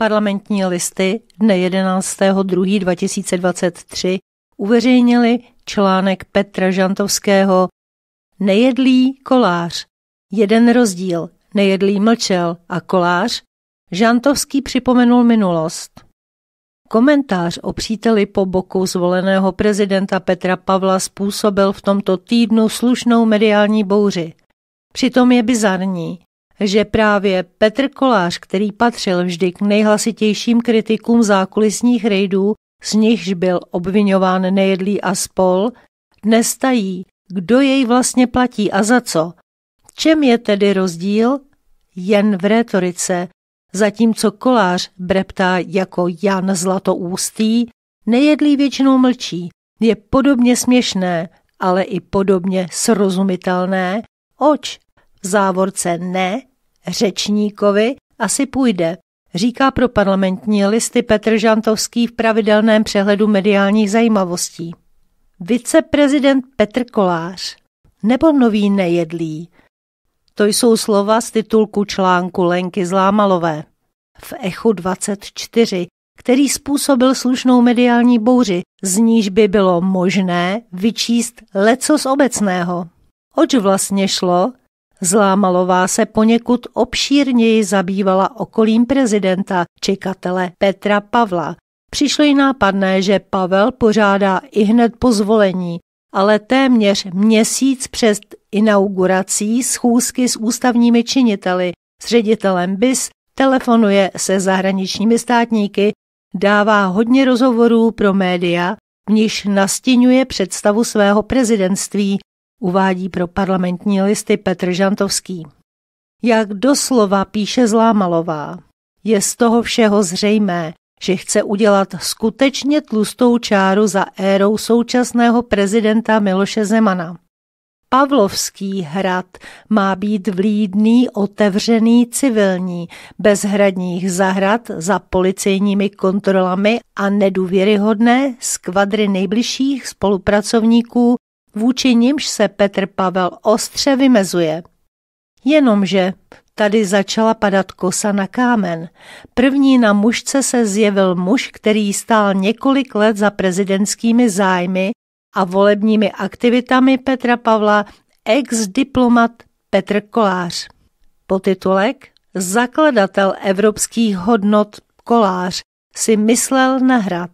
Parlamentní listy dne 11. 2023 uveřejnili článek Petra Žantovského Nejedlý kolář. Jeden rozdíl. Nejedlý mlčel a kolář. Žantovský připomenul minulost. Komentář o příteli po boku zvoleného prezidenta Petra Pavla způsobil v tomto týdnu slušnou mediální bouři. Přitom je bizarní, že právě Petr Kolář, který patřil vždy k nejhlasitějším kritikům zákulisních rejdů, z nichž byl obvinován nejedlý a spol, dnes tají, kdo jej vlastně platí a za co. Čem je tedy rozdíl? Jen v rétorice, zatímco kolář breptá jako Jan Zlatoústý, nejedlý většinou mlčí, je podobně směšné, ale i podobně srozumitelné, oč závorce ne, Řečníkovi asi půjde, říká pro parlamentní listy Petr Žantovský v pravidelném přehledu mediálních zajímavostí. Viceprezident Petr Kolář nebo nový nejedlý. To jsou slova z titulku článku Lenky Zlámalové. V Echu 24 který způsobil slušnou mediální bouři, z níž by bylo možné vyčíst leco z obecného. Oč vlastně šlo, Zlámalová se poněkud obšírněji zabývala okolím prezidenta, čekatele Petra Pavla. Přišlo jí nápadné, že Pavel pořádá i hned po zvolení, ale téměř měsíc před inaugurací schůzky s ústavními činiteli, s ředitelem BIS, telefonuje se zahraničními státníky, dává hodně rozhovorů pro média, v níž nastínuje představu svého prezidentství uvádí pro parlamentní listy Petr Žantovský. Jak doslova píše Zlámalová, je z toho všeho zřejmé, že chce udělat skutečně tlustou čáru za érou současného prezidenta Miloše Zemana. Pavlovský hrad má být vlídný, otevřený, civilní, bez hradních zahrad za policejními kontrolami a nedůvěryhodné skvadry nejbližších spolupracovníků vůči nímž se Petr Pavel ostře vymezuje. Jenomže tady začala padat kosa na kámen. První na mužce se zjevil muž, který stál několik let za prezidentskými zájmy a volebními aktivitami Petra Pavla ex-diplomat Petr Kolář. Potitulek Zakladatel evropských hodnot Kolář si myslel na hrad.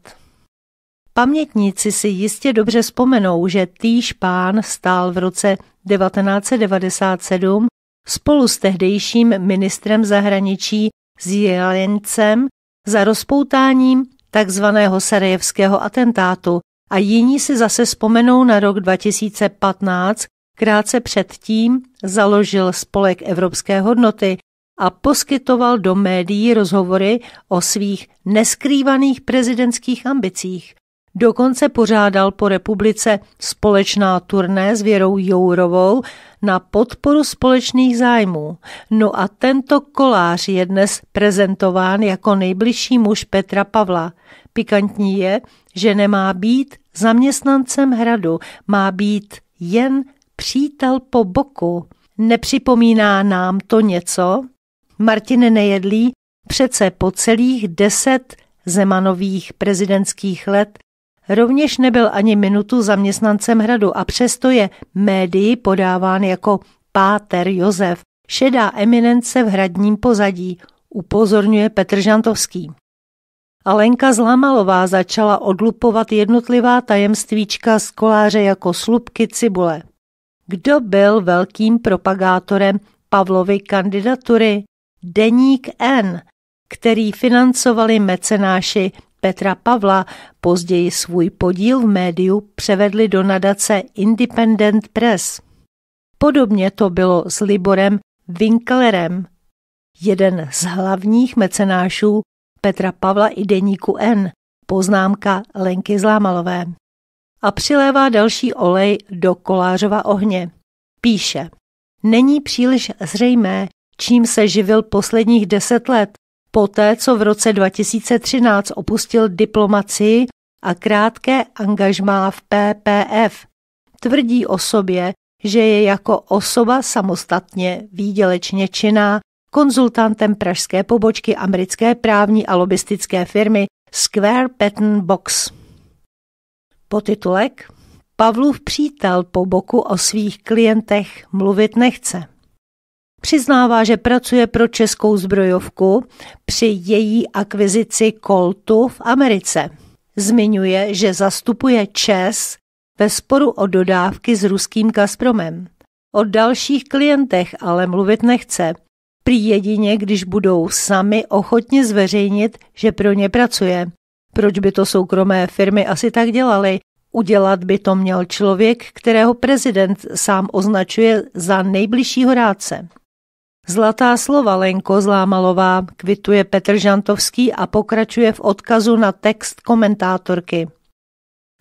Pamětníci si jistě dobře vzpomenou, že týž pán stál v roce 1997 spolu s tehdejším ministrem zahraničí Zjelencem za rozpoutáním takzvaného sarajevského atentátu a jiní si zase vzpomenou na rok 2015, krátce předtím založil spolek Evropské hodnoty a poskytoval do médií rozhovory o svých neskrývaných prezidentských ambicích – Dokonce pořádal po republice společná turné s Věrou Jourovou na podporu společných zájmů. No a tento kolář je dnes prezentován jako nejbližší muž Petra Pavla. Pikantní je, že nemá být zaměstnancem hradu, má být jen přítel po boku. Nepřipomíná nám to něco? Martin Nejedlí přece po celých deset Zemanových prezidentských let Rovněž nebyl ani minutu zaměstnancem hradu a přesto je médii podáván jako páter Josef, šedá eminence v hradním pozadí, upozorňuje Petr Žantovský. Alenka Zlamalová začala odlupovat jednotlivá tajemstvíčka z koláře jako slupky cibule. Kdo byl velkým propagátorem Pavlovy kandidatury? Deník N, který financovali mecenáši Petra Pavla později svůj podíl v médiu převedli do nadace Independent Press. Podobně to bylo s Liborem Winklerem, jeden z hlavních mecenášů Petra Pavla i deníku N, poznámka Lenky Zlámalové. A přilévá další olej do kolářova ohně. Píše, není příliš zřejmé, čím se živil posledních deset let, Poté, co v roce 2013 opustil diplomacii a krátké angažmá v PPF, tvrdí o sobě, že je jako osoba samostatně výdělečně činná konzultantem pražské pobočky americké právní a lobistické firmy Square Patent Box. Potitulek Pavlův přítel po boku o svých klientech mluvit nechce. Přiznává, že pracuje pro českou zbrojovku při její akvizici Coltu v Americe. Zmiňuje, že zastupuje Čes ve sporu o dodávky s ruským Gazpromem. O dalších klientech ale mluvit nechce. Prý jedině, když budou sami ochotně zveřejnit, že pro ně pracuje. Proč by to soukromé firmy asi tak dělali? Udělat by to měl člověk, kterého prezident sám označuje za nejbližšího rádce. Zlatá slova Lenko Zlámalová, kvituje Petr Žantovský a pokračuje v odkazu na text komentátorky.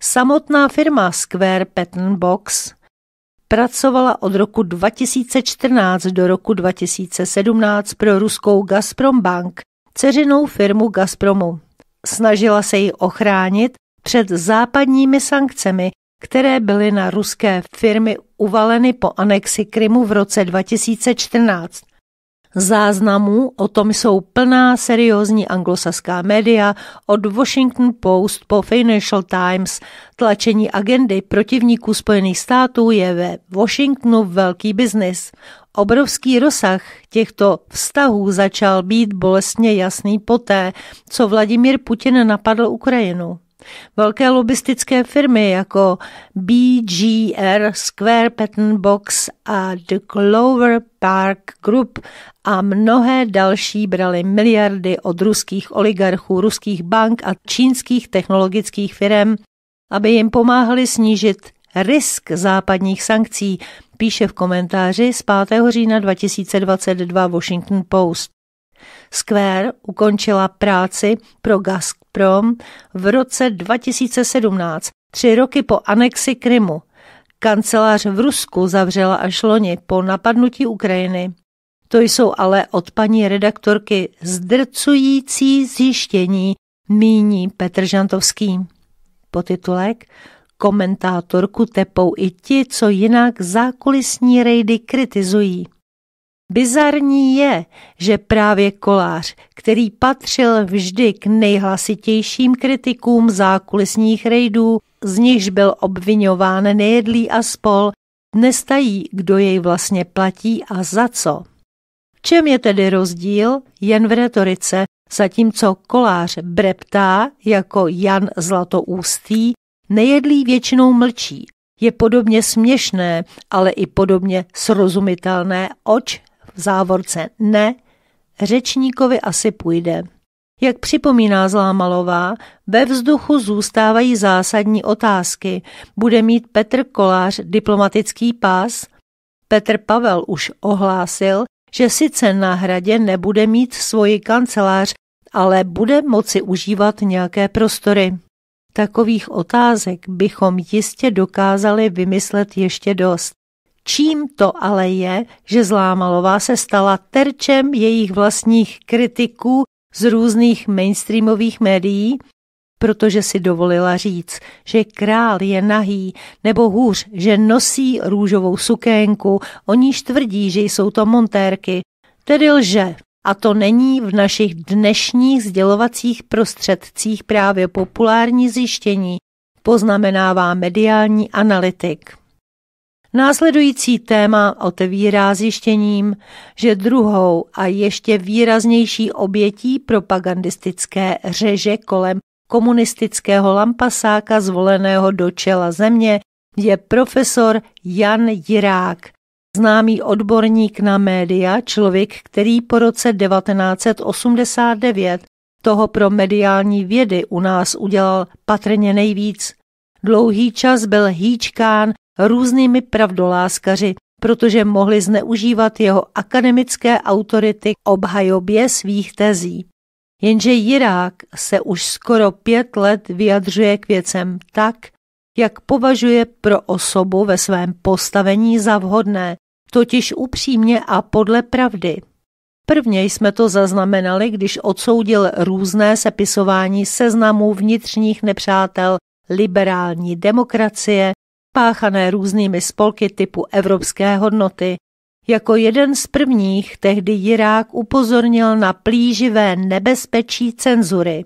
Samotná firma Square Pattern Box pracovala od roku 2014 do roku 2017 pro ruskou Gazprom Bank, ceřinou firmu Gazpromu. Snažila se ji ochránit před západními sankcemi, které byly na ruské firmy uvaleny po anexi Krymu v roce 2014. Záznamů o tom jsou plná seriózní anglosaská média od Washington Post po Financial Times. Tlačení agendy protivníků Spojených států je ve Washingtonu velký biznis. Obrovský rozsah těchto vztahů začal být bolestně jasný poté, co Vladimír Putin napadl Ukrajinu. Velké lobistické firmy jako BGR, Square Pattern Box a The Clover Park Group a mnohé další brali miliardy od ruských oligarchů, ruských bank a čínských technologických firm, aby jim pomáhali snížit risk západních sankcí, píše v komentáři z 5. října 2022 Washington Post. Square ukončila práci pro Gazprom Gazprom v roce 2017, tři roky po anexi Krymu. Kancelář v Rusku zavřela až loni po napadnutí Ukrajiny. To jsou ale od paní redaktorky zdrcující zjištění, míní Petr Žantovský. Potitulek Komentátorku tepou i ti, co jinak zákulisní rejdy kritizují. Bizarní je, že právě Kolář, který patřil vždy k nejhlasitějším kritikům zákulisních rejdů, z nichž byl obvinován nejedlý a spol, dnes tají, kdo jej vlastně platí a za co. V čem je tedy rozdíl? Jen v retorice, zatímco kolář breptá jako Jan Zlatoústý, nejedlý většinou mlčí. Je podobně směšné, ale i podobně srozumitelné, oč v závorce ne, řečníkovi asi půjde. Jak připomíná Zlámalová, ve vzduchu zůstávají zásadní otázky. Bude mít Petr Kolář diplomatický pás? Petr Pavel už ohlásil, že sice na hradě nebude mít svoji kancelář, ale bude moci užívat nějaké prostory. Takových otázek bychom jistě dokázali vymyslet ještě dost. Čím to ale je, že Zlámalová se stala terčem jejich vlastních kritiků z různých mainstreamových médií? Protože si dovolila říct, že král je nahý, nebo hůř, že nosí růžovou sukénku, o níž tvrdí, že jsou to montérky. Tedy lže. A to není v našich dnešních sdělovacích prostředcích právě populární zjištění, poznamenává mediální analytik. Následující téma otevírá zjištěním, že druhou a ještě výraznější obětí propagandistické řeže kolem komunistického lampasáka zvoleného do čela země je profesor Jan Jirák, známý odborník na média, člověk, který po roce 1989 toho pro mediální vědy u nás udělal patrně nejvíc. Dlouhý čas byl hýčkán různými pravdoláskaři, protože mohli zneužívat jeho akademické autority k obhajobě svých tezí. Jenže Jirák se už skoro pět let vyjadřuje k věcem tak, jak považuje pro osobu ve svém postavení za vhodné, totiž upřímně a podle pravdy. Prvně jsme to zaznamenali, když odsoudil různé sepisování seznamů vnitřních nepřátel liberální demokracie, páchané různými spolky typu Evropské hodnoty, jako jeden z prvních tehdy Jirák upozornil na plíživé nebezpečí cenzury.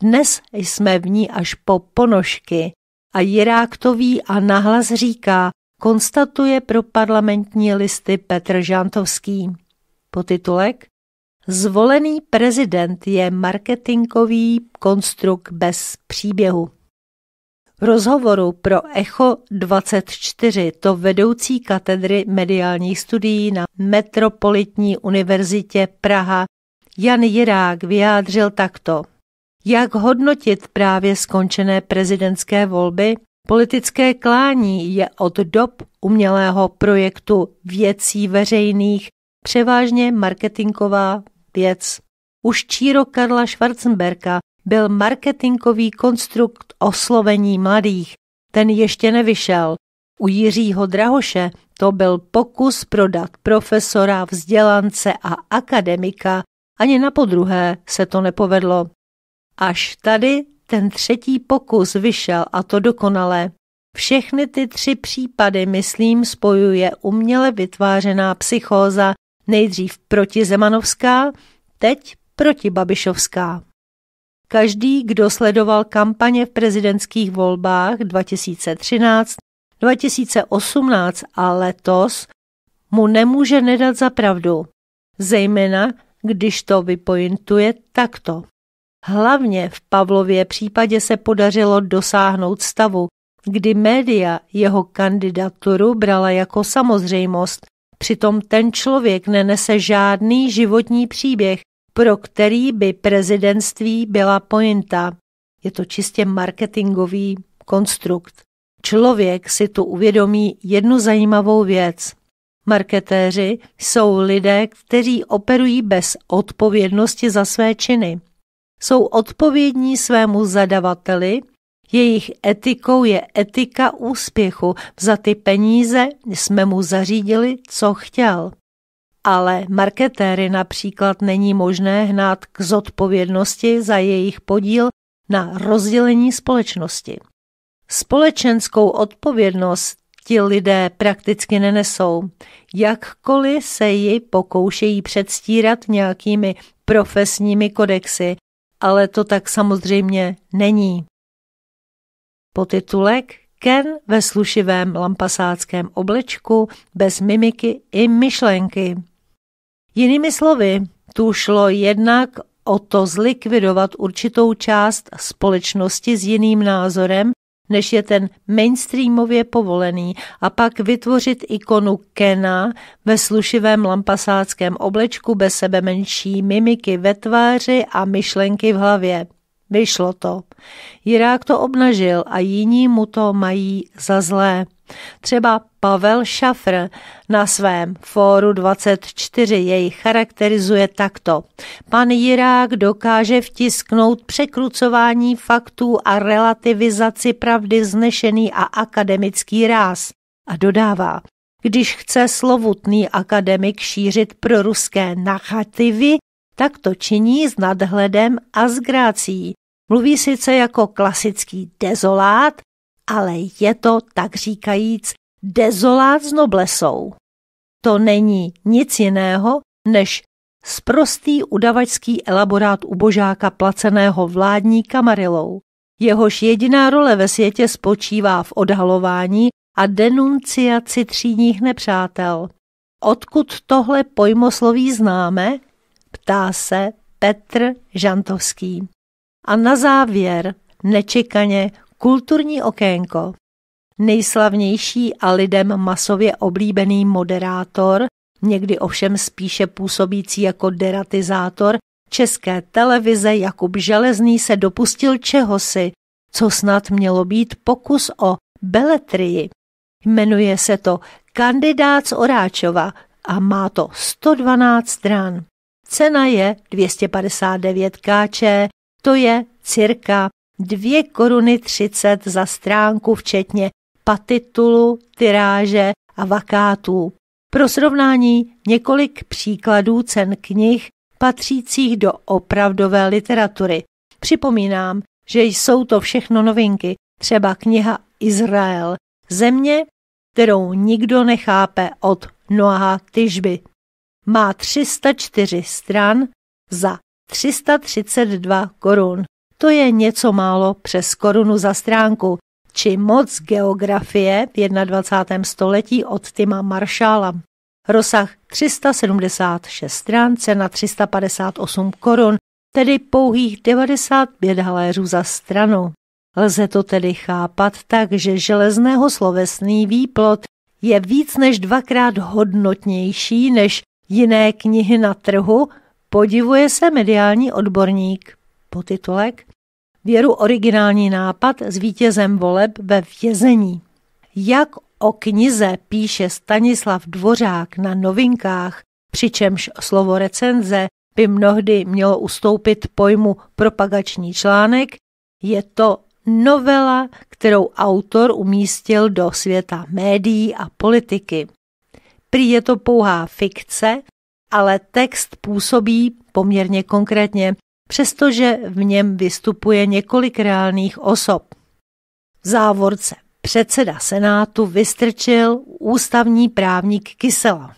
Dnes jsme v ní až po ponožky a Jirák to ví a nahlas říká, konstatuje pro parlamentní listy Petr Žantovský. Potitulek Zvolený prezident je marketingový konstrukt bez příběhu. V rozhovoru pro Echo 24 to vedoucí katedry mediálních studií na Metropolitní univerzitě Praha Jan Jirák vyjádřil takto. Jak hodnotit právě skončené prezidentské volby? Politické klání je od dob umělého projektu věcí veřejných převážně marketingová věc. Už Číro Karla Schwarzenberka byl marketingový konstrukt oslovení mladých. Ten ještě nevyšel. U Jiřího Drahoše to byl pokus prodat profesora, vzdělance a akademika. Ani na podruhé se to nepovedlo. Až tady ten třetí pokus vyšel a to dokonale. Všechny ty tři případy, myslím, spojuje uměle vytvářená psychóza, nejdřív protizemanovská, teď protibabišovská. Každý, kdo sledoval kampaně v prezidentských volbách 2013, 2018 a letos, mu nemůže nedat za pravdu. Zejména, když to vypointuje takto. Hlavně v Pavlově případě se podařilo dosáhnout stavu, kdy média jeho kandidaturu brala jako samozřejmost, přitom ten člověk nenese žádný životní příběh, pro který by prezidentství byla pointa. Je to čistě marketingový konstrukt. Člověk si tu uvědomí jednu zajímavou věc. Marketéři jsou lidé, kteří operují bez odpovědnosti za své činy. Jsou odpovědní svému zadavateli, jejich etikou je etika úspěchu. Za ty peníze jsme mu zařídili, co chtěl ale marketéry například není možné hnát k zodpovědnosti za jejich podíl na rozdělení společnosti. Společenskou odpovědnost ti lidé prakticky nenesou, jakkoliv se ji pokoušejí předstírat nějakými profesními kodexy, ale to tak samozřejmě není. Potitulek Ken ve slušivém lampasáckém oblečku bez mimiky i myšlenky. Jinými slovy, tu šlo jednak o to zlikvidovat určitou část společnosti s jiným názorem, než je ten mainstreamově povolený a pak vytvořit ikonu Kena ve slušivém lampasáckém oblečku bez sebe menší mimiky ve tváři a myšlenky v hlavě. Vyšlo to. Jirák to obnažil a jiní mu to mají za zlé. Třeba Pavel Šafr na svém fóru 24 jej charakterizuje takto. Pan Jirák dokáže vtisknout překrucování faktů a relativizaci pravdy znešený a akademický ráz. A dodává, když chce slovutný akademik šířit pro ruské nachativy, tak to činí s nadhledem a s grácí. Mluví sice jako klasický dezolát, ale je to, tak říkajíc, dezolát s noblesou. To není nic jiného, než sprostý udavačský elaborát ubožáka placeného vládní kamarilou. Jehož jediná role ve světě spočívá v odhalování a denunciaci třídních nepřátel. Odkud tohle pojmosloví známe? Ptá se Petr Žantovský. A na závěr nečekaně Kulturní okénko. Nejslavnější a lidem masově oblíbený moderátor, někdy ovšem spíše působící jako deratizátor, České televize Jakub Železný se dopustil čehosi, co snad mělo být pokus o beletrii. Jmenuje se to Kandidát z Oráčova a má to 112 stran. Cena je 259 kč, to je cirka 2 koruny 30 za stránku včetně patitulu, tyráže a vakátů. Pro srovnání několik příkladů cen knih patřících do opravdové literatury. Připomínám, že jsou to všechno novinky, třeba kniha Izrael, země, kterou nikdo nechápe od Noaha Tyžby. Má 304 stran za 332 korun to je něco málo přes korunu za stránku, či moc geografie v 21. století od Tima Maršála. Rozsah 376 strán, cena 358 korun, tedy pouhých 95 haléřů za stranu. Lze to tedy chápat tak, že železného slovesný výplot je víc než dvakrát hodnotnější než jiné knihy na trhu, podivuje se mediální odborník podtitulek Věru originální nápad s vítězem voleb ve vězení. Jak o knize píše Stanislav Dvořák na novinkách, přičemž slovo recenze by mnohdy mělo ustoupit pojmu propagační článek, je to novela, kterou autor umístil do světa médií a politiky. Prý je to pouhá fikce, ale text působí poměrně konkrétně přestože v něm vystupuje několik reálných osob. V závorce předseda Senátu vystrčil ústavní právník Kysela.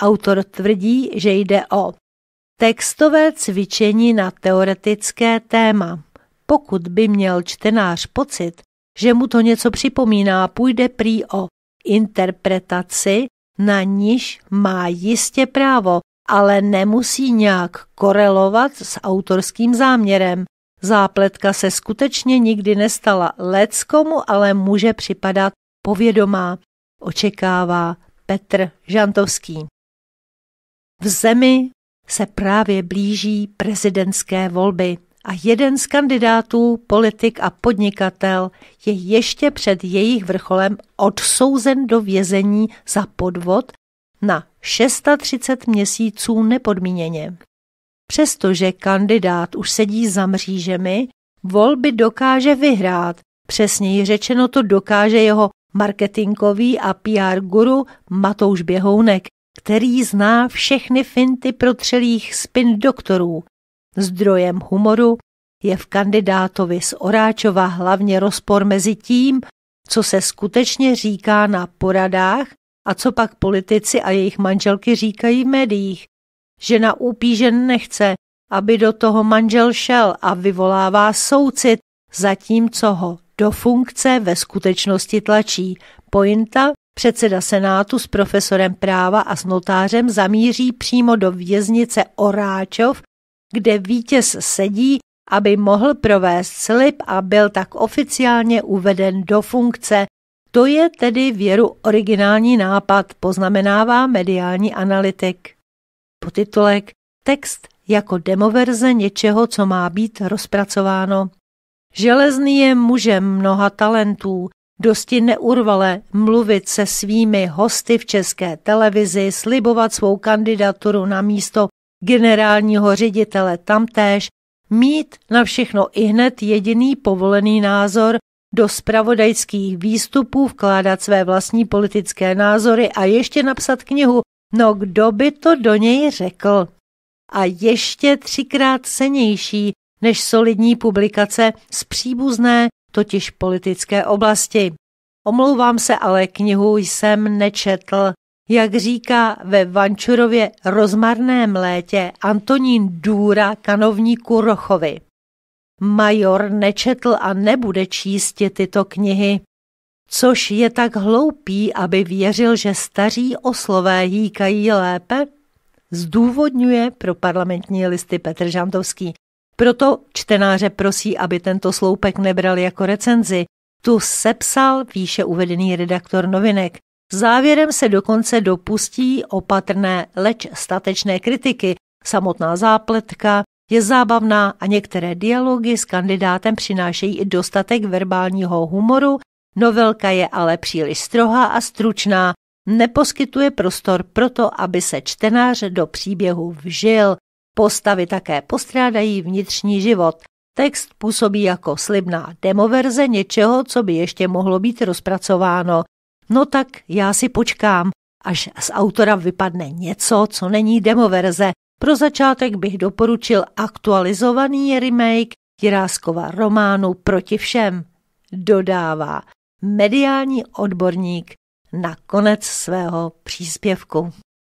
Autor tvrdí, že jde o textové cvičení na teoretické téma. Pokud by měl čtenář pocit, že mu to něco připomíná, půjde prý o interpretaci, na níž má jistě právo, ale nemusí nějak korelovat s autorským záměrem. Zápletka se skutečně nikdy nestala, leckomu ale může připadat povědomá, očekává Petr Žantovský. V zemi se právě blíží prezidentské volby a jeden z kandidátů, politik a podnikatel, je ještě před jejich vrcholem odsouzen do vězení za podvod na 630 měsíců nepodmíněně. Přestože kandidát už sedí za mřížemi, volby dokáže vyhrát. Přesněji řečeno to dokáže jeho marketingový a PR guru Matouš Běhounek, který zná všechny finty protřelých spin doktorů. Zdrojem humoru je v kandidátovi z Oráčova hlavně rozpor mezi tím, co se skutečně říká na poradách a co pak politici a jejich manželky říkají v médiích? Žena úpí, že nechce, aby do toho manžel šel a vyvolává soucit, zatímco ho do funkce ve skutečnosti tlačí. Pointa Předseda Senátu s profesorem práva a s notářem zamíří přímo do věznice Oráčov, kde vítěz sedí, aby mohl provést slib a byl tak oficiálně uveden do funkce. To je tedy věru originální nápad, poznamenává mediální analytik. Potitulek Text jako demoverze něčeho, co má být rozpracováno. Železný je mužem mnoha talentů, dosti neurvale mluvit se svými hosty v české televizi, slibovat svou kandidaturu na místo generálního ředitele tamtéž, mít na všechno i hned jediný povolený názor do spravodajských výstupů vkládat své vlastní politické názory a ještě napsat knihu, no kdo by to do něj řekl? A ještě třikrát cenější než solidní publikace z příbuzné, totiž politické oblasti. Omlouvám se, ale knihu jsem nečetl. Jak říká ve Vančurově rozmarném létě Antonín Důra kanovníku Rochovi. Major nečetl a nebude číst tyto knihy, což je tak hloupý, aby věřil, že staří oslové hýkají lépe, zdůvodňuje pro parlamentní listy Petr Žantovský. Proto čtenáře prosí, aby tento sloupek nebral jako recenzi. Tu sepsal výše uvedený redaktor novinek. Závěrem se dokonce dopustí opatrné, leč statečné kritiky, samotná zápletka, je zábavná a některé dialogy s kandidátem přinášejí i dostatek verbálního humoru, novelka je ale příliš strohá a stručná, neposkytuje prostor pro to, aby se čtenář do příběhu vžil. Postavy také postrádají vnitřní život. Text působí jako slibná demoverze něčeho, co by ještě mohlo být rozpracováno. No tak já si počkám, až z autora vypadne něco, co není demoverze, pro začátek bych doporučil aktualizovaný remake Jiráskova románu Proti všem, dodává mediální odborník na konec svého příspěvku.